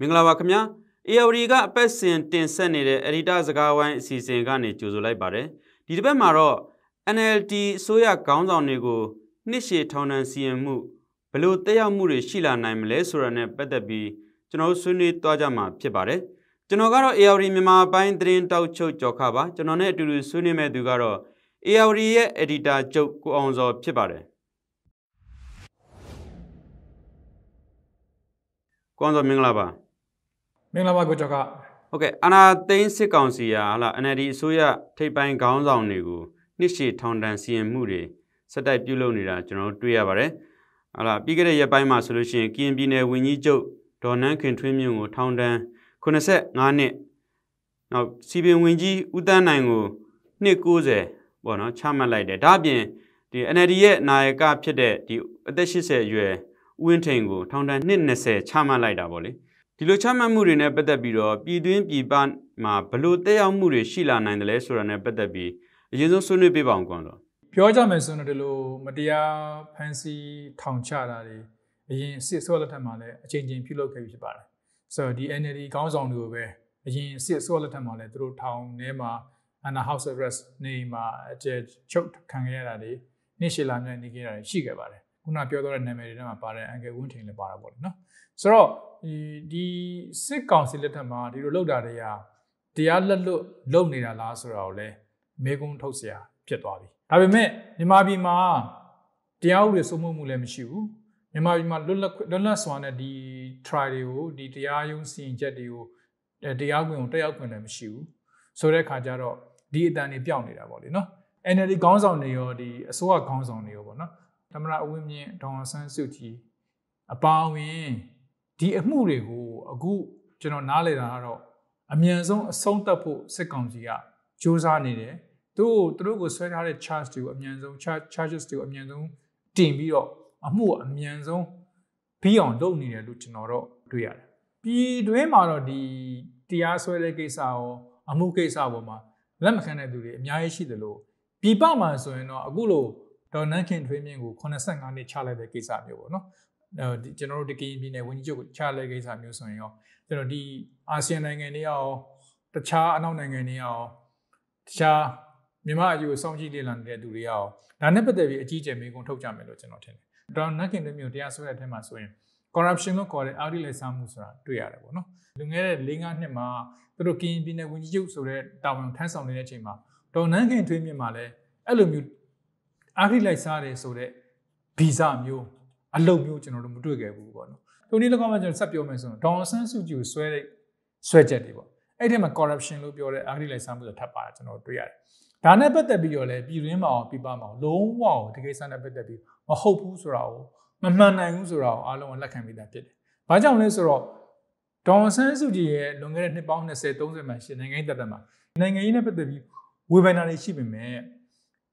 မင်္ဂလာပါခင်ဗျာအေယဝတီကအပတ်စဉ်တင်ဆက်နေတဲ့အရိတစကားဝိုင်းအစီအစဉ်ကနေကြိုဆိုလိုက်ပါတယ်ဒီတစ်ပတ်မှာတော့ NLD အစိုးရခေါင်းဆောင်တွေကို နှစ်ရှည်ထောင်ဒဏ်စီရင်မှုဘလို့တက်ရောက်မှုတွေရှိလာနိုင်မလဲဆိုတာနဲ့ပတ်သက်ပြီးကျွန်တော်ဆွေးနွေးသွားကြမှာဖြစ်ပါတယ်ကျွန်တော်ကတော့ AR မြန်မာပိုင်းသတင်းတောက်ချုပ်ကြော်ခါပါကျွန်တော်နဲ့အတူတူဆွေးနွေးမဲ့သူကတော့ AR ရဲ့ editor ချုပ်ကိုအောင်စောဖြစ်ပါတယ်ကိုအောင်စောမင်္ဂလာပါမင်္ဂလာပါကိုကျော်ကဟုတ်ကဲ့အနာသိန်းစစ်ကောင်စီဟာလာ NLD အစိုးရထိပ်ပိုင်းခေါင်းဆောင်တွေကိုနှစ်ရှည်ထောင်ဒဏ်စီရင်မှုတွေစက်တိုက်ပြုလုပ်နေတာကျွန်တော်တွေ့ရပါတယ်ဟာလာပြီးခဲ့တဲ့ရက်ပိုင်းမှာဆိုလို့ရှိရင်ကရင်ပြည်နယ်ဝန်ကြီးချုပ်ဒေါ်နန်းခင်ထွေးမြင့်ကိုထောင်ဒဏ်85နှစ်နောက်စီပင်ဝင်ကြီးဦးတန်းနိုင်ကိုနှစ်90ပေါ့နော်ချမှတ်လိုက်တယ်ဒါအပြင်ဒီ NLD ရဲ့နာယကဖြစ်တဲ့ဒီအသက်80အရွယ်ဦးဝင်းထိန်ကိုထောင်ဒဏ်နှစ်20ချမှတ်လိုက်တာပေါ့လေ။ဒီလိုချမှတ်မှုတွေနဲ့ပတ်သက်ပြီးတော့ပြည်တွင်းပြည်ပမှာဘလို့တက်ရောက်မှုတွေရှိလာနိုင်တယ်လဲဆိုတာနဲ့ပတ်သက်ပြီးအရင်ဆုံးဆွေးနွေးပေးပါအောင်ကွန်တော့ပြောကြမယ်ဆိုတော့ဒီလိုမတရားဖန်ဆီးထောင်ချတာတွေအရင်စစ်ဆော့လက်ထက်မှာလည်းအချိန်ချင်းပြုလုပ်ခဲ့ပြီးဖြစ်ပါတယ်ဆိုတော့ဒီ NLD ခေါင်းဆောင်တွေကိုပဲအရင်စစ်ဆော့လက်ထက်မှာလည်းသူတို့ထောင်ထဲမှာ under house arrest နေမှာအကျချုပ်ခံခဲ့ရတာတွေနှိရှိလာမြန်နေခဲ့တာတွေရှိခဲ့ပါတယ်ခုနပြောထားတဲ့နာမည်တွေထဲမှာပါတယ်အန်ကယ်ဝင်းထိန်လည်းပါတာပေါ့လေနော်ဆိုတော့ဒီစစ်ကောင်စီလက်ထက်မှာဒီလိုလောက်တာတွေကတရားလက်လွတ်လုပ်နေတာလားဆိုတာကိုလည်းမေကွန်းထုတ်เสียဖြစ်သွားပြီဒါပေမဲ့မြန်မာပြည်မှာတရားဥပဒေစိုးမိုးမှုလည်းမရှိဘူးမြန်မာပြည်မှာလွတ်လပ်လွတ်လပ်စွာနဲ့ဒီ trial တွေကိုဒီတရားရုံးစီရင်ချက်တွေကိုတရားခွင်ကိုတက်ရောက်ခွင့်လည်းမရှိဘူးဆိုတဲ့အခါကျတော့ဒီအတန်တွေပြောင်းနေတာပေါ့လေနော် NLD ခေါင်းဆောင်တွေရောဒီအစိုးရခေါင်းဆောင်တွေရောသမ္မတအဝင်းမြင့်ဒေါ်ဆန်းစုကြည်အပါအဝင်ဒီအမှုတွေကိုအခုကျွန်တော်နားလည်တာကတော့အမြန်ဆုံးအဆုံးသတ်ဖို့စစ်ကောင်စီကစ조사နေတယ်သူတို့သူတို့ကိုဆွဲထားတဲ့ charge တွေကိုအမြန်ဆုံး charges တွေကိုအမြန်ဆုံးတင်ပြီးတော့အမှုအမြန်ဆုံးပြီးအောင်လုပ်နေတယ်လို့ကျွန်တော်တော့တွေ့ရတယ်ပြည်တွင်းမှာတော့ဒီတရားစွဲတဲ့ကိစ္စရောအမှုကိစ္စပေါ်မှာလက်မခံတဲ့သူတွေအများကြီးရှိတယ်လို့ပြည်ပမှာဆိုရင်တော့အခုလို့ဒေါ်နန်းခင်ထွေးမြင့်ကို85နှစ်ချလိုက်တဲ့ကိစ္စမျိုးပေါ့နော်အဲဒီကျွန်တော်တို့တကင်းပြည်နယ်ဝန်ကြီးချုပ်ကိုချလိုက်ကိစ္စမျိုးဆိုရင်ရောကျွန်တော်ဒီအာဆီယံနိုင်ငံတွေရောတခြားအနောက်နိုင်ငံတွေရောတခြားမြန်မာအယူအဆောင်ကြီးလေ့လာနေတဲ့သူတွေရောဒါနဲ့ပတ်သက်ပြီးအကြီးအကျယ်မေးခွန်းထုတ်ကြမယ်လို့ကျွန်တော်ထင်တယ်ဒေါ်နန်းခင်ထွေးမြင့်ကိုတရားစွဲတဲ့အထက်မှာဆိုရင် corruption လို့ခေါ်တဲ့အဂတိလိုက်စားမှုဆိုတာတွေ့ရတယ်ပေါ့နော်လွန်ခဲ့တဲ့၄နှစ်မှာသူတို့ကင်းပြည်နယ်ဝန်ကြီးချုပ်ဆိုတဲ့တာဝန်ထမ်းဆောင်နေတဲ့အချိန်မှာဒေါ်နန်းခင်ထွေးမြင့်မှာလည်းအဲ့လိုမျိုးအာထိလိုက်စားတယ်ဆိုတော့ဗီဇမျိုးအလုပ်မျိုးကျွန်တော်တို့မတွေ့ခဲ့ဘူးပေါ့နော်။ဒီနေ့လောက်မှကျွန်တော်ဆက်ပြောမယ်ဆိုတော့ဒေါ်ဆန်းစုကြည်ကိုဆွဲတဲ့ဆွဲချက်တွေပေါ့။အဲ့ဒီမှာ corruption လို့ပြောတဲ့အာထိလိုက်စားမှုဆိုထပ်ပါတာကျွန်တော်တွေ့ရတယ်။ဒါနဲ့ပတ်သက်ပြီးတော့လည်းပြည်တွင်းမှာရောပြည်ပမှာရောလုံးဝဒီကိစ္စနဲ့ပတ်သက်ပြီးမဟုတ်ဘူးဆိုတာကိုမမှန်နိုင်ဘူးဆိုတာကိုအားလုံးကလက်ခံမိတာဖြစ်တယ်။ဘာကြောင့်လဲဆိုတော့ဒေါ်ဆန်းစုကြည်ရဲ့လွန်ခဲ့တဲ့နှစ်ပေါင်း20 30မှာရှင်နိုင်ငံရေးတက်တက်မှာနိုင်ငံရေးနဲ့ပတ်သက်ပြီးဝေဖန်တာတွေရှိပေမဲ့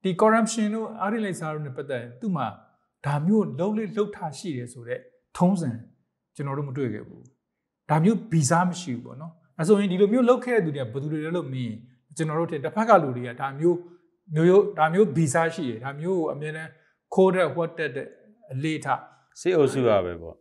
ဒီ corruption တို့အားရလိုက်စားတို့နဲ့ပတ်သက်သူ့မှာဒါမျိုးလုံးလေးလှုပ်ထရှိတယ်ဆိုတော့ထုံးစံကျွန်တော်တို့မတွေ့ခဲ့ဘူးဒါမျိုးဗီဇမရှိဘူးပေါ့နော်အဲဆိုရင်ဒီလိုမျိုးလှုပ်ခဲ့တဲ့သူတွေကဘယ်သူတွေလဲလို့မင်းကျွန်တော်တို့တင်တစ်ဖက်ကလူတွေကဒါမျိုးမျိုးရိုးဒါမျိုးဗီဇရှိတယ်ဒါမျိုးကိုအမြဲတမ်းခိုးတဲ့ဝတ်တက်တဲ့အလေးထားစေအုပ်စုပါပဲပေါ့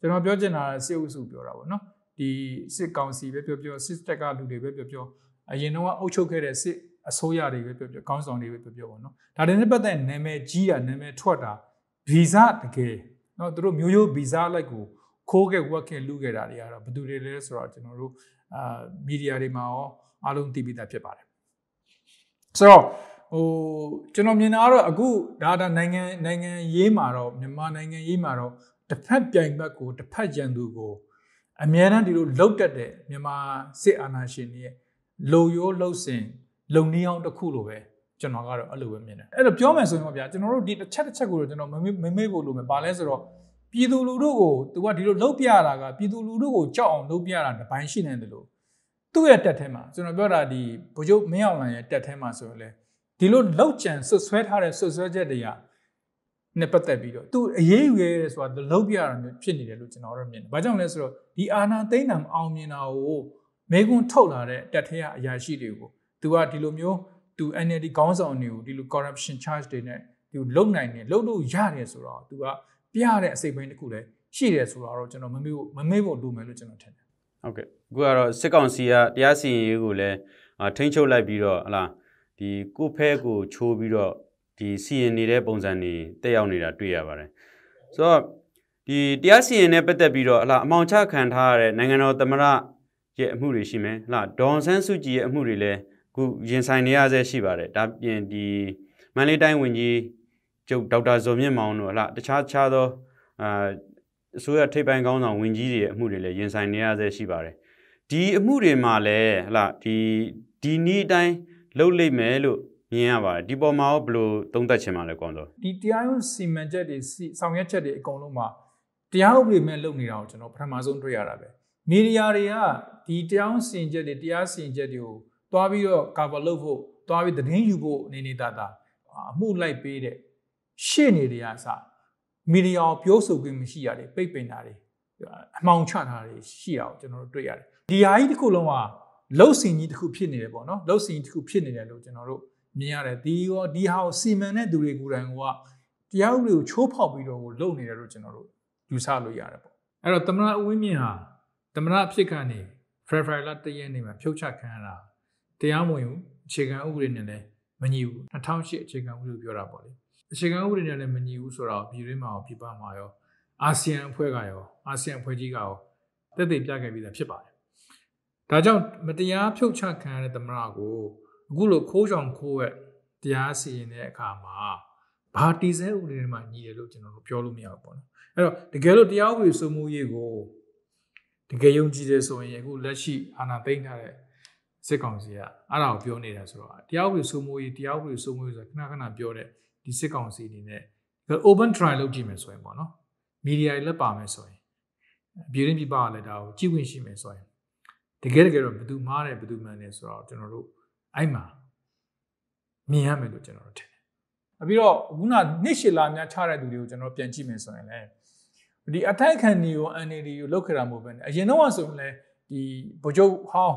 ကျွန်တော်ပြောချင်တာစေအုပ်စုပြောတာပေါ့နော်ဒီစစ်ကောင်စီပဲပြောပြောစစ်တက်ကလူတွေပဲပြောပြောအရင်တော့အုပ်ချုပ်ခဲ့တဲ့စစ်အစိုးရတွေပဲပြောပြောကောင်းဆောင်တွေပဲပြောပြောပေါ့နော်ဒါတွေနဲ့ပတ်သက်နာမည်ကြီးတာနာမည်ထွက်တာဗီဇတကယ်နော်တို့မျိုးရိုးဗီဇလိုက်ကိုခိုးခဲ့ဝက်ခဲ့လူခဲ့တာတွေကတော့ဘယ်သူတွေလဲဆိုတော့ကျွန်တော်တို့အာမီဒီယာတွေမှာရောအားလုံးသိပြီးသားဖြစ်ပါတယ်ဆိုတော့ဟိုကျွန်တော်မြင်တာကတော့အခုဒါဒါနိုင်ငံနိုင်ငံရေးမှာတော့မြန်မာနိုင်ငံရေးမှာတော့တစ်ဖက်ပြိုင်ဘက်ကိုတစ်ဖက်ရန်သူကို အများအားဒီလိုလှုပ်တက်တဲ့မြန်မာစစ်အာဏာရှင်ရဲ့လုံရိုးလှုပ်စင်လုံနေအောင်တစ်ခုလိုပဲကျွန်တော်ကတော့အဲ့လိုပဲမြင်တယ်အဲ့လိုပြောမယ်ဆိုရင်ပေါ့ဗျာကျွန်တော်တို့ဒီတစ်ချက်တစ်ချက်ကိုတော့ကျွန်တော်မမေ့မမေ့ဖို့လိုမယ်ဘာလဲဆိုတော့ပြည်သူလူထုကိုသူကဒီလိုလှုပ်ပြတာကပြည်သူလူထုကိုကြောက်အောင်လှုပ်ပြတာတစ်ပိုင်းရှိနေတယ်လို့သူ့ရဲ့တက်ထဲမှာကျွန်တော်ပြောတာဒီဗိုလ်ချုပ်မင်းအောင်လှိုင်ရဲ့တက်ထဲမှာဆိုရင်လေဒီလိုလောက်ကြံဆွဆွဲထားတဲ့ဆွဆွဲချက်တွေကနဲ့ပတ်သက်ပြီးတော့သူအရေးယူရဲဆိုတာလောက်ပြရတာမျိုးဖြစ်နေတယ်လို့ကျွန်တော်တို့မြင်တယ်။ဘာကြောင့်လဲဆိုတော့ဒီအာဏာသိမ်းတာမအောင်မြင်တာကိုမေကွန်းထုတ်လာတဲ့တက်ထဲကအရာရှိတွေကိုသူကဒီလိုမျိုးသူ NLD ခေါင်းဆောင်တွေကိုဒီလို corruption charge တွေနဲ့သူလုံနိုင်တယ်လုံလို့ရတယ်ဆိုတော့သူကပြတဲ့အစိပ်ပိုင်းတစ်ခုလည်းရှိတယ်ဆိုတော့ကျွန်တော်မမေ့မမေ့ဖို့လိုမယ်လို့ကျွန်တော်ထင်တယ်ဟုတ်ကဲ့အခုကတော့စစ်ကောင်စီကတရားစီရင်ရေးကိုလည်းထိန်းချုပ်လိုက်ပြီးတော့ဟလာဒီကိုဖဲကို ချိုးပြီးတော့ဒီစီရင်နေတဲ့ပုံစံတွေတက်ရောက်နေတာတွေ့ရပါတယ်ဆိုတော့ဒီတရားစီရင်နဲ့ပတ်သက်ပြီးတော့ဟလာအမောင်ချခံထားရတဲ့နိုင်ငံတော်သမ္မတရဲ့အမှုတွေရှိမယ်ဟလာဒေါန်ဆန်းစုကြည်ရဲ့အမှုတွေလည်းခုရင်ဆိုင်နေရဆဲရှိပါတယ်ဒါပြင်ဒီမန္တလေးတိုင်းဝန်ကြီးကျုပ်ဒေါက်တာဇော်မြင့်မောင်တို့ဟလားတခြားတခြားသောအာအစိုးရထိပ်ပိုင်းကောင်းဆောင်ဝန်ကြီးတွေရဲ့အမှုတွေလည်းရင်ဆိုင်နေရဆဲရှိပါတယ်ဒီအမှုတွေမှာလည်းဟလားဒီဒီနေ့တိုင်းလှုပ်လိမ့်မယ်လို့မြင်ရပါတယ်ဒီပေါ်မှာရောဘယ်လိုသုံးသပ်ချင်ပါလဲကောင်းတော့ဒီတရားဥစီမံချက်တွေဆောင်ရွက်ချက်တွေအကုန်လုံးမှာတရားဥပဒေမဲ့လုပ်နေတာကိုကျွန်တော်ပထမဆုံးတွေ့ရတာပဲမီဒီယာတွေကဒီတရားဥစီရင်ချက်တွေတရားစီရင်ချက်တွေကိုသွားပြီးတော့ cover လုပ်ဖို့သွားပြီးသတင်းယူဖို့အနေနဲ့တာတာအမှုလိုက်ပေးတဲ့ရှေ့နေတွေအစမီဒီယာပြောဆိုခွင့်မရှိရတယ်ပိတ်ပင်တာတွေအမှောင်ချတာတွေရှိအောင်ကျွန်တော်တို့တွေ့ရတယ်ဒီဟာကြီးတစ်ခုလုံးကလှုပ်စင်ကြီးတစ်ခုဖြစ်နေတယ်ပေါ့နော်လှုပ်စင်ကြီးတစ်ခုဖြစ်နေတယ်လို့ကျွန်တော်တို့မြင်ရတယ်ဒီရောဒီဟာကိုစီမံတဲ့သူတွေကိုယ်တိုင်ကတရားဥပဒေကိုချိုးဖောက်ပြီးတော့ကိုလုပ်နေတယ်လို့ကျွန်တော်တို့ယူဆလို့ရတယ်ပေါ့အဲ့တော့သမဏအဝင်းမြင့်ဟာသမဏအဖြစ်ကနေ February လ1ရက်နေ့မှာဖြုတ်ချခံရတာတရားမဝင်ဘူးအခြေခံဥပဒေနဲ့လည်းမညီဘူး2008အခြေခံဥပဒေပြောတာပေါ့လေအခြေခံဥပဒေနဲ့လည်းမညီဘူးဆိုတော့ပြည်တွင်းမှာရောပြည်ပမှာရောအာဆီယံအဖွဲ့ကရောအာဆီယံအဖွဲ့ကြီးကရောတက်တည်ပြခဲ့ပြီးသားဖြစ်ပါတယ်ဒါကြောင့်မတရားဖြုတ်ချခံရတဲ့သမရကိုအခုလိုခိုးကြောင်ခိုးရက်တရားစီရင်တဲ့အခါမှာဘာတီဆဲဥပဒေတွေမှာညီတယ်လို့ကျွန်တော်တို့ပြောလို့မရဘူးပေါ့နော်အဲ့တော့တကယ်လို့တရားဥပဒေစိုးမိုးရေးကိုတကယ်ယုံကြည်တယ်ဆိုရင်အခုလက်ရှိအာဏာသိမ်းထားတဲ့စစ်ကောင်စီကအဲ့ဒါကိုပြောနေတာဆိုတော့တရားဥပဒေစိုးမိုးရေးတရားဥပဒေစိုးမိုးရေးဆိုတာခဏခဏပြောတဲ့ဒီစစ်ကောင်စီအနေနဲ့ open trial လုပ်ကြည့်မယ်ဆိုရင်ပေါ့နော်မီဒီယာတွေလက်ပါမယ်ဆိုရင်ပြည်တွင်းပြည်ပကလည်းဒါကိုကြည့်ဝင်ရှိမယ်ဆိုရင်တကယ်တကယ်တော့ဘယ်သူမှားတယ်ဘယ်သူမှန်တယ်ဆိုတော့ကျွန်တော်တို့အဲ့မှာမြင်ရမယ်လို့ကျွန်တော်တို့ထင်တယ်။ပြီးတော့ခုနနှစ်ရှည်လာများချတဲ့သူတွေကိုကျွန်တော်ပြန်ကြည့်မယ်ဆိုရင်လည်းဒီအထိုက်ခံနေရော NLD ကိုလောက်ခဲ့တာမဟုတ်ပဲအရင်တော့ဆိုရင်လည်းဒီဗိုလ်ချုပ်ဟောင်း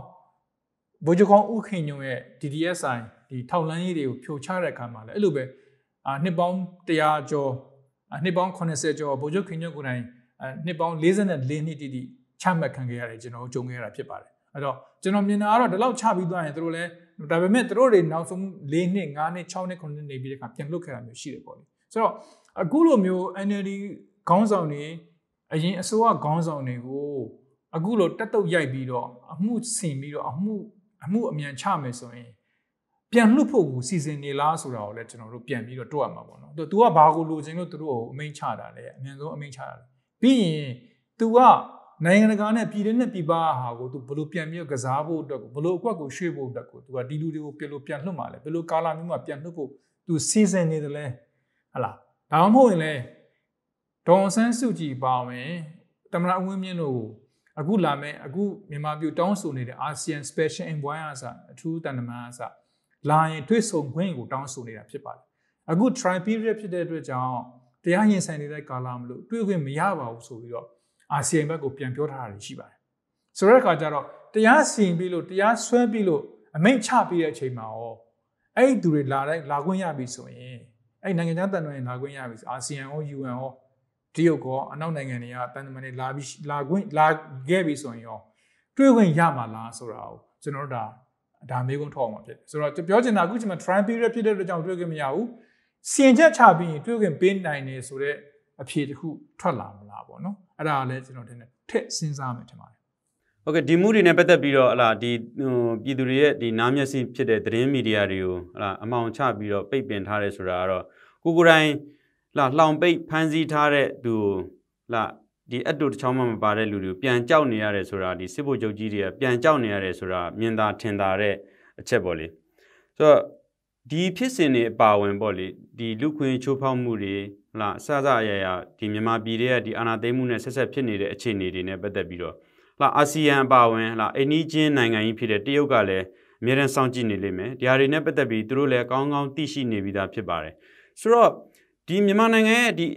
ဗိုလ်ချုပ်ကောင်းဥခင်ညုံရဲ့ DDSI ဒီထောက်လန်းရေးတွေကိုဖြိုချတဲ့အခါမှာလည်းအဲ့လိုပဲအာနှစ်ပေါင်း100ကျော်နှစ်ပေါင်း80ကျော်ဗိုလ်ချုပ်ခင်ညုံကိုယ်တိုင်နှစ်ပေါင်း44နှစ်တိတိချမှတ်ခံခဲ့ရတယ်ကျွန်တော်ကြုံခဲ့ရတာဖြစ်ပါတယ်အဲ့တော့ကျွန်တော်မြင်တာကတော့ဒီလောက်ချပြီးသွားရင်တို့လည်းဒါပေမဲ့တို့တွေနောက်ဆုံး၄နှစ်၅နှစ်6နှစ်9နှစ်နေပြီးတဲ့အခါပြန်လွတ်ခဲ့တာမျိုးရှိတယ်ပေါ့လေဆိုတော့အခုလိုမျိုး NLD ခေါင်းဆောင်တွေအရင်အစိုးရခေါင်းဆောင်တွေကိုအခုလိုတက်တုတ်ရိုက်ပြီးတော့အမှုဆင်ပြီးတော့အမှုအမှုအမြန်ချမယ်ဆိုရင်ပြန်လွတ်ဖို့ကိုစီစဉ်နေလားဆိုတာကိုလည်းကျွန်တော်တို့ပြန်ပြီးတော့တွက်ရမှာပေါ့နော်။ तू ကဘာကိုလိုချင်လို့သူတို့ကိုအမိန့်ချတာလဲအမြန်ဆုံးအမိန့်ချတာလဲ။ပြီးရင် तू ကနိုင်ငံတကာနဲ့ပြည်တွင်းနဲ့ပြည်ပဟာကို तू ဘလို့ပြန်ပြီးတော့ကစားဖို့အတွက်ကိုဘလို့အကွက်ကိုရွှေ့ဖို့အတွက်ကို तू ကဒီလူတွေကိုပြန်လို့ပြန်လွတ်မှာလဲဘလို့ကာလာမျိုးမှာပြန်လွတ်ဖို့ तू စီစဉ်နေတယ်လဲဟလား။ဒါမှမဟုတ်ရင်လဲဒေါ်ဆန်းစုကြည်ပါဝင်တမနာအဝင်းမြင့်တို့ကိုအခုလာမယ့်အခုမြန်မာပြည်တောင်းဆိုနေတဲ့ ASEAN Special Envoy အစအထူးတန်တမန်အစလာရင်တွေ့ဆုံခွင့်ကိုတောင်းဆိုနေတာဖြစ်ပါတယ်အခု try period ဖြစ်တဲ့အတွက်ကြောင့်တရားရင်ဆိုင်နေတဲ့ကာလမလို့တွေ့ခွင့်မရပါဘူးဆိုပြီးတော့ ASEAN ဘက်ကိုပြန်ပြောထားတာရှိပါတယ်ဆိုတဲ့အခါကျတော့တရားစီရင်ပြီးလို့တရားဆွဲပြီးလို့အမိန့်ချပြီးတဲ့အချိန်မှာရောအဲ့ဒီသူတွေလာတိုင်းလာခွင့်ရပြီဆိုရင်အဲ့နိုင်ငံခြားတန်တော်ရင်လာခွင့်ရပြီဆိုအာဆီယံရော UN ရောတရုတ်ကအနောက်နိုင်ငံတွေကတန်တမန်တွေလာပြီးလာခွင့်လာခဲ့ပြီဆိုရင်ရောတွေးခွင့်ရမှာလားဆိုတာကိုကျွန်တော်တို့ဒါဒါမေးခွန်းထောက်အောင်ပါဖြစ်ဆိုတော့ပြောချင်တာအခုချိန်မှာ trial period ဖြစ်တဲ့အတွက်ကြောင့်တွေးခွင့်မရဘူးစင်ချက်ချပြီးရင်တွေးခွင့်ပေးနိုင်နေဆိုတော့အဖြေတစ်ခုထွက်လာမလားပေါ့နော်အဲ့ဒါလည်းကျွန်တော်ထင်တယ်ထက်စဉ်းစားမယ်ထင်ပါတယ်ဟုတ်ကဲ့ဒီမှုတွေနဲ့ပတ်သက်ပြီးတော့ဟလာဒီပြည်သူတွေရဲ့ဒီနားမျက်စိဖြစ်တဲ့သတင်းမီဒီယာတွေကိုဟလာအမောင်ချပြီးတော့ပိတ်ပင်ထားတယ်ဆိုတာကတော့ကိုကိုတိုင်းလာလှောင်ပိတ်ဖမ်းဆီးထားတဲ့သူလာဒီအတူတစ်ချောင်းမှမပါတဲ့လူတွေပြန်ကြောက်နေရတယ်ဆိုတာဒီစစ်ဘုတ်ချုပ်ကြီးတွေကပြန်ကြောက်နေရတယ်ဆိုတာမြင်သာထင်သာတဲ့အချက်ပေါ့လေဆိုတော့ဒီဖြစ်စဉ်တွေအပါဝင်ပေါ့လေဒီလူခွင့်ချိုးဖောက်မှုတွေလာအစစအရာရာဒီမြန်မာပြည်တွေကဒီအာဏာသိမ်းမှုနဲ့ဆက်ဆက်ဖြစ်နေတဲ့အခြေအနေတွေနဲ့ပတ်သက်ပြီးတော့လာအာဆီယံအပါဝင်လာအိန္ဒိချင်းနိုင်ငံကြီးဖြစ်တဲ့တရုတ်ကလည်းအမြဲတမ်းစောင့်ကြည့်နေလိမ့်မယ်ဒီဟာတွေနဲ့ပတ်သက်ပြီးသူတို့လည်းကောင်းကောင်းသိရှိနေပြီးသားဖြစ်ပါတယ်ဆိုတော့ဒီမြန်မာနိုင်ငံရဲ့ဒီ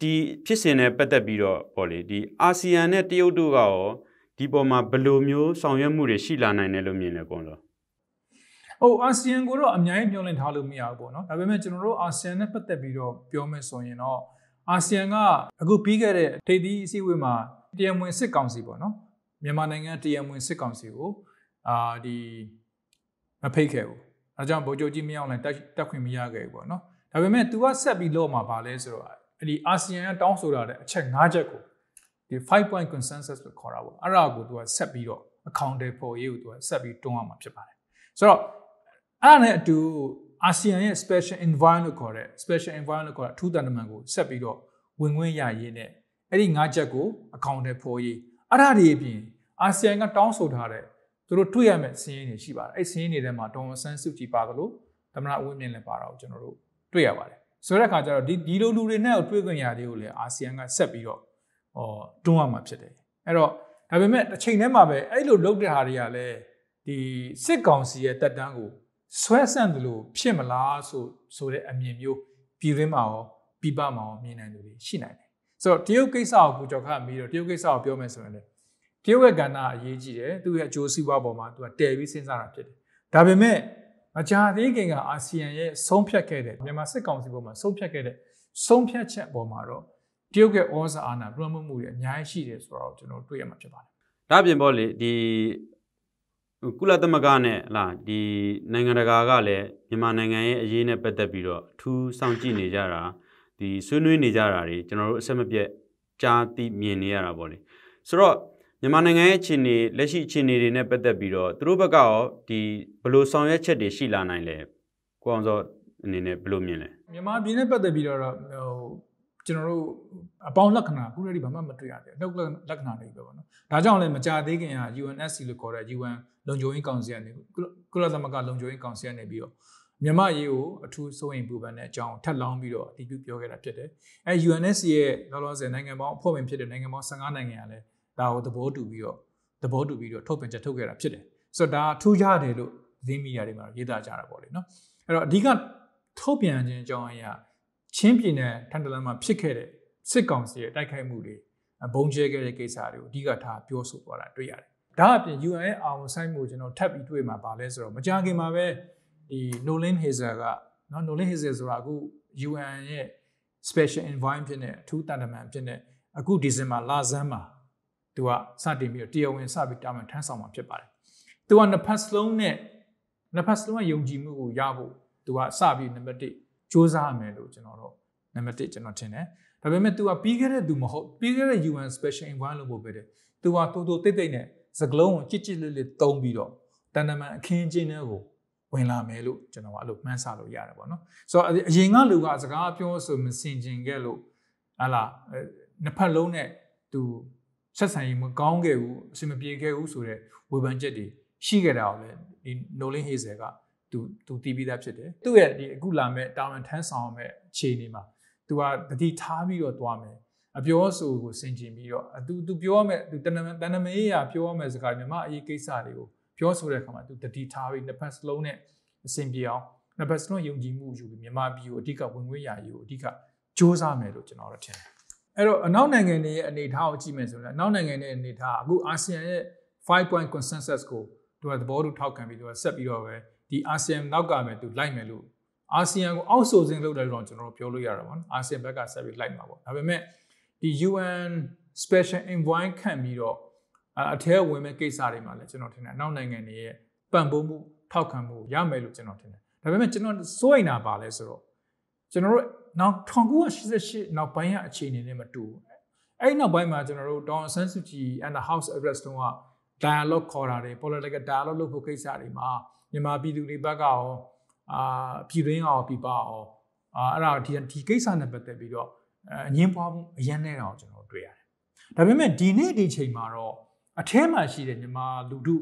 ဒီဖြစ်စဉ်နဲ့ပတ်သက်ပြီးတော့ပေါ့လေဒီအာဆီယံနဲ့တရုတ်တို့ကရောဒီပေါ်မှာဘယ်လိုမျိုးဆောင်ရွက်မှုတွေရှိလာနိုင်တယ်လို့မြင်လဲကွန်လောဟိုအာဆီယံကိုတော့အများကြီးပြောလင့်ထားလို့မရဘူးပေါ့နော်ဒါပေမဲ့ကျွန်တော်တို့အာဆီယံနဲ့ပတ်သက်ပြီးတော့ပြောမယ်ဆိုရင်တော့အာဆီယံကအခုပြီးခဲ့တဲ့ထိပ်သီးအစည်းအဝေးမှာတရားမဝင်စစ်ကောင်စီပေါ့နော်မြန်မာနိုင်ငံတရားမဝင်စစ်ကောင်စီကိုအာဒီမဖိတ်ခဲ့ဘူးအဲကြောင့်ဗိုလ်ချုပ်ကြီးမင်းအောင်လှိုင်တက်တက်ခွင့်မရခဲ့ဘူးပေါ့နော်ဒါပေမဲ့ तू ကဆက်ပြီးလောက်မှာပါလဲဆိုတော့အဲ့ဒီ ASEAN ကတောင်းဆိုထားတဲ့အချက်၅ချက်ကိုဒီ5 point consensus လို့ခေါ်တာပေါ့အဲ့ဒါကို तू ကဆက်ပြီးတော့ accountable ရေးကို तू ကဆက်ပြီးတွန်းရမှာဖြစ်ပါတယ်ဆိုတော့အဲ့ဒါနဲ့အတူ ASEAN ရဲ့ special environment လို့ခေါ်တဲ့ special environment လို့ခေါ်တဲ့အထူးတန်တမန်ကိုဆက်ပြီးတော့ဝင်ခွင့်ရရင်းနဲ့အဲ့ဒီ၅ချက်ကို accountable ရေးအဲ့ဒါတွေအပြင် ASEAN ကတောင်းဆိုထားတဲ့သူတို့တွေ့ရမယ့်စည်းရင်းတွေရှိပါတယ်အဲ့စည်းရင်းတွေထဲမှာ Donald Sun စုကြည်ပါသလိုသမ္မတဦးမြင့်လည်းပါတာကိုကျွန်တော်တို့တွေ့ရပါတယ်ဆိုတဲ့အခါကျတော့ဒီဒီလိုလူတွေနဲ့တွေ့ခွင့်ရတွေကိုလည်းအာဆီယံကဆက်ပြီးတော့ဟောတွန်းရမှာဖြစ်တယ်အဲ့တော့ဒါပေမဲ့တစ်ချိန်တည်းမှာပဲအဲ့လိုလုပ်တဲ့ဟာတွေကလည်းဒီစစ်ကောင်စီရဲ့တက်တန်းကိုဆွဲဆန့်တယ်လို့ဖြစ်မလားဆိုဆိုတဲ့အမြင်မျိုးပြည်တွင်းမှာရောပြည်ပမှာရောမြင်နိုင်သူတွေရှိနိုင်တယ်ဆိုတော့တရုတ်ကိစ္စကိုကိုကျော်ခတ်ပြီးတော့တရုတ်ကိစ္စကိုပြောမယ်ဆိုရင်လည်းတရုတ်ရဲ့ကဏ္ဍအရေးကြီးတယ်သူရဲ့အကျိုးစီးပွားပေါ်မှာသူကတည်ပြီးစဉ်းစားတာဖြစ်တယ်ဒါပေမဲ့မကြာသေးခင်ကအာဆီယံရဲ့ဆုံးဖြတ်ခဲ့တဲ့မြန်မာစစ်ကောင်စီဘက်မှဆုံးဖြတ်ခဲ့တဲ့ဆုံးဖြတ်ချက်ပေါ်မှာတော့တရုတ်ရဲ့ဩဇာအာဏာပြမမှုတွေအများကြီးရှိတယ်ဆိုတော့ကျွန်တော်တွေ့ရမှာဖြစ်ပါတယ်။ဒါပြင်ပေါ့လေဒီကုလသမဂ္ဂနဲ့လာဒီနိုင်ငံတကာကလည်းမြန်မာနိုင်ငံရဲ့အရေးနဲ့ပတ်သက်ပြီးတော့အထူးစောင့်ကြည့်နေကြတာဒီဆွေးနွေးနေကြတာတွေကျွန်တော်တို့အဆက်မပြတ်ကြားသိမြင်နေရတာပေါ့လေ။ဆိုတော့မြန်မာနိုင်ငံရဲ့အခြေအနေလက်ရှိအခြေအနေတွေနဲ့ပတ်သက်ပြီးတော့သူတို့ဘက်ကရောဒီဘယ်လိုဆောင်ရွက်ချက်တွေရှိလာနိုင်လဲကိုအောင်စောအနေနဲ့ဘယ်လိုမြင်လဲမြန်မာပြည်နဲ့ပတ်သက်ပြီးတော့ဟိုကျွန်တော်တို့အပေါင်းလက္ခဏာခုလည်းဒီဘာမှမတွေ့ရသေးဘူးအလုပ်လက္ခဏာတွေပဲပေါ့နော်ဒါကြောင့်လည်းမကြသေးခင်က UNSC လို့ခေါ်တဲ့ UN လုံခြုံရေးကောင်စီကနေကုလသမဂ္ဂလုံခြုံရေးကောင်စီကနေပြီးတော့မြန်မာရေးကိုအထူးစိုးရိမ်ပူပန်တဲ့အကြောင်းထပ်လောင်းပြီးတော့အတည်ပြုပြောခဲ့တာဖြစ်တယ်အဲ UNSC ရဲ့လောလောဆယ်နိုင်ငံပေါင်းအဖွဲ့ဝင်ဖြစ်တဲ့နိုင်ငံပေါင်း15နိုင်ငံကလည်းဒါကိုသဘောတူပြီးတော့သဘောတူပြီးတော့ထုတ်ပြန်ချက်ထုတ်ခဲ့တာဖြစ်တယ်ဆိုတော့ဒါထူးခြားတယ်လို့သတင်းမီဒီယာတွေမှာရေးသားကြတာပေါ့လေနော်အဲ့တော့အဓိကထုတ်ပြန်ခြင်းအကြောင်းအရာချင်းပြည်နယ်ထန်တလန်မှာဖြစ်ခဲ့တဲ့စစ်ကောင်စီရဲ့တိုက်ခိုက်မှုတွေဘုံကျဲခဲ့တဲ့ကိစ္စတွေကိုအဓိကထားပြောဆိုသွားတာတွေ့ရတယ်ဒါအပြင် UN ရဲ့အာဝန်ဆိုင်မှုကျွန်တော်ထပ်ပြီးတွေ့မှာပါလဲဆိုတော့မကြခင်မှာပဲဒီ Nolan Hazer ကနော် Nolan Hazer ဆိုတာအခု UN ရဲ့ special envoy ဖြစ်နေအထူးတန်တမန်ဖြစ်နေအခုဒီဇင်ဘာလဆန်းမှာသူကစတင်ပြီးတော့တရားဝင်စပြီးတာဝန်ထမ်းဆောင်မှာဖြစ်ပါတယ်။သူကနှစ်ဖက်စလုံးနဲ့နှစ်ဖက်စလုံးကယုံကြည်မှုကိုရဖို့သူကစပြီးနံပါတ်1စူးစမ်းရမယ်လို့ကျွန်တော်တို့နံပါတ်1ကျွန်တော်ထင်တယ်။ဒါပေမဲ့ तू ကပြီးခဲ့တဲ့သူမဟုတ်ပြီးခဲ့တဲ့ UN Special Envoy လို့ပို့ပေးတယ်။ तू ကတိုးတိုးတိတ်တိတ်နဲ့စကလုံးကိုကြစ်ကြစ်လေးလေးတုံးပြီးတော့တန်တမန်အခင်းချင်းတွေကိုဝင်လာမယ်လို့ကျွန်တော်ကအဲ့လိုမှန်းဆလို့ရတယ်ပေါ့နော်။ဆိုတော့အရင်ကလူကစကားပြောဆိုမစင်ကျင်ခဲ့လို့ဟလာနှစ်ဖက်လုံးနဲ့ तू ဆက်ဆံရေးမကောင်းခဲ့ဘူးအဆင်မပြေခဲ့ဘူးဆိုတော့ဝေဖန်ချက်တွေရှိခဲ့တာကိုလည်းဒီ Nolan Hazel ကသူသူတီးပြီးသားဖြစ်တယ်သူ့ရဲ့ဒီအခုလာမဲ့တာဝန်ထမ်းဆောင်မဲ့အခြေအနေမှာသူကတတိထားပြီးတော့သွားမယ်အပြောဆိုကိုစင်ကျင်ပြီးတော့သူသူပြောရမဲ့သူတဏ္ဍတဏ္ဍမေးရာပြောရမဲ့စကားမြမအရေးကိစ္စတွေကိုပြောဆိုတဲ့အခါမှာသူတတိထားပြီးနှစ်ဖက်စလုံးနဲ့အဆင်ပြေအောင်နှစ်ဖက်စလုံးယုံကြည်မှုယူပြီးမြမပြည်ကိုအဓိကဝင်ခွင့်ရာရေးကိုအဓိကစ조사မယ်လို့ကျွန်တော်တို့ထင်တယ်အဲ့တော့အနောက်နိုင်ငံတွေရဲ့အနေအထားကိုကြည့်မယ်ဆိုရင်အနောက်နိုင်ငံတွေရဲ့အနေအထားအခုအာဆီယံရဲ့5 point consensus ကိုသူကသဘောတူထောက်ခံပြီးသူကဆက်ပြီးတော့ပဲဒီအာဆီယံနောက်ကမယ်သူလိုက်မယ်လို့အာဆီယံကိုအောက်ဆိုစင်းလုပ်တယ်တော့ကျွန်တော်တို့ပြောလို့ရတာပေါ့နော်အာဆီယံဘက်ကဆက်ပြီးလိုက်မှာပေါ့ဒါပေမဲ့ဒီ UN special envoy ခန့်ပြီးတော့အထဲဝင်မဲ့ကိစ္စတွေမှာလည်းကျွန်တော်ထင်တယ်အနောက်နိုင်ငံတွေရဲ့ပံ့ပိုးမှုထောက်ခံမှုရမယ်လို့ကျွန်တော်ထင်တယ်ဒါပေမဲ့ကျွန်တော်စိုးရိမ်တာပါလဲဆိုတော့ကျွန်တော်တို့နောက်1988နောက်ပိုင်းကအခြေအနေနဲ့မတူဘူးအဲ့နောက်ပိုင်းမှာကျွန်တော်တို့ Don Sansuji and the House Arrest တုန်းက dialogue ခေါ်တာတွေ political dialogue လုပ်ဖို့ကိစ္စတွေမှာမြန်မာပြည်သူတွေဘက်ကရောအာပြည်တွင်းရောပြည်ပရောအာအဲ့ဒါဒီဒီကိစ္စနဲ့ပတ်သက်ပြီးတော့အငင်းပွားမှုအရန်နဲ့တော့ကျွန်တော်တွေ့ရတယ်။ဒါပေမဲ့ဒီနေ့ဒီချိန်မှာတော့အထဲမှာရှိတဲ့မြန်မာလူထု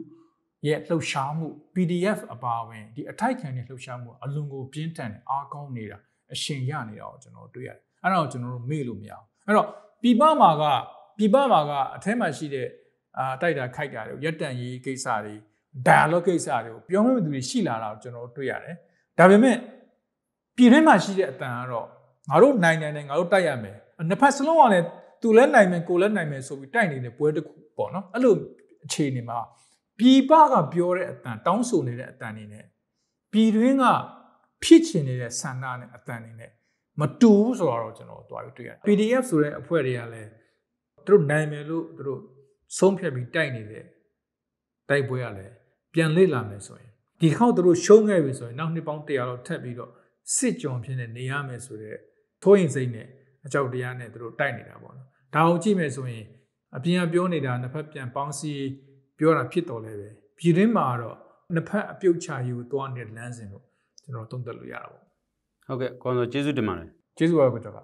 ရဲ့လှုပ်ရှားမှု PDF အပါအဝင်ဒီအထိုက်ခံတဲ့လှုပ်ရှားမှုအလွန်ကိုပြင်းထန်အားကောင်းနေတာ။အရှင်ရနေတာကိုကျွန်တော်တွေ့ရတယ်။အဲ့ဒါကိုကျွန်တော်တို့မေ့လို့မရအောင်။အဲ့တော့ပြပမာကပြပမာကအထက်မှာရှိတဲ့အာတိုက်တာခိုက်တာတွေရက်တန်ရေးကိစ္စတွေ dialogue ကိစ္စတွေကိုပြောမယ့်သူတွေရှိလာတာကိုကျွန်တော်တို့တွေ့ရတယ်။ဒါပေမဲ့ပြည်တွင်းမှာရှိတဲ့အတန်ကတော့ငါတို့နိုင်နိုင်နဲ့ငါတို့တိုက်ရမယ်။နှစ်ဖက်စလုံးကလည်းသူလည်းနိုင်မယ်ကိုလည်းနိုင်မယ်ဆိုပြီးတိုက်နေတဲ့ပွဲတစ်ခုပေါ့နော်။အဲ့လိုအခြေအနေမှာပြည်ပကပြောတဲ့အတန်တောင်းဆိုနေတဲ့အတန်နေနဲ့ပြည်တွင်းကဖြစ်ချင်နေတဲ့ဆန္ဒနဲ့အတန်နေနဲ့မတူဘူးဆိုတော့ကျွန်တော်သွားပြီးတွေ့ရတယ် PDF ဆိုတဲ့အဖွဲ့တွေကလည်းသူတို့နိုင်မယ်လို့သူတို့ဆုံးဖြတ်ပြီးတိုက်နေတဲ့တိုက်ပွဲကလည်းပြန်လေ့လာမယ်ဆိုရင်ဒီခေါက်သူတို့ရှုံးခဲ့ပြီဆိုရင်နောက်နှစ်ပေါင်း100လောက်ထပ်ပြီးတော့စစ်ကြောဖြစ်နေနေရမယ်ဆိုတဲ့ထိုးရင်စိတ်နဲ့အကြောက်တရားနဲ့သူတို့တိုက်နေတာပေါ့နော်ဒါအောင်ကြည့်မယ်ဆိုရင်အပြင်ကပြောနေတာနှစ်ဖက်ပြန်ပေါင်းစီပြောတာဖြစ်တော်လဲပဲပြည်တွင်းမှာတော့နှစ်ဖက်အပြုတ်ချရေးကိုသွားနေတဲ့လမ်းစဉ်တို့ကျွန်တော်တုံ့သက်လို့ရတာပေါ့ဟုတ်ကဲ့ကောင်းဆိုကျေးဇူးတင်ပါတယ်ကျေးဇူးပါကိုကျော်ပါ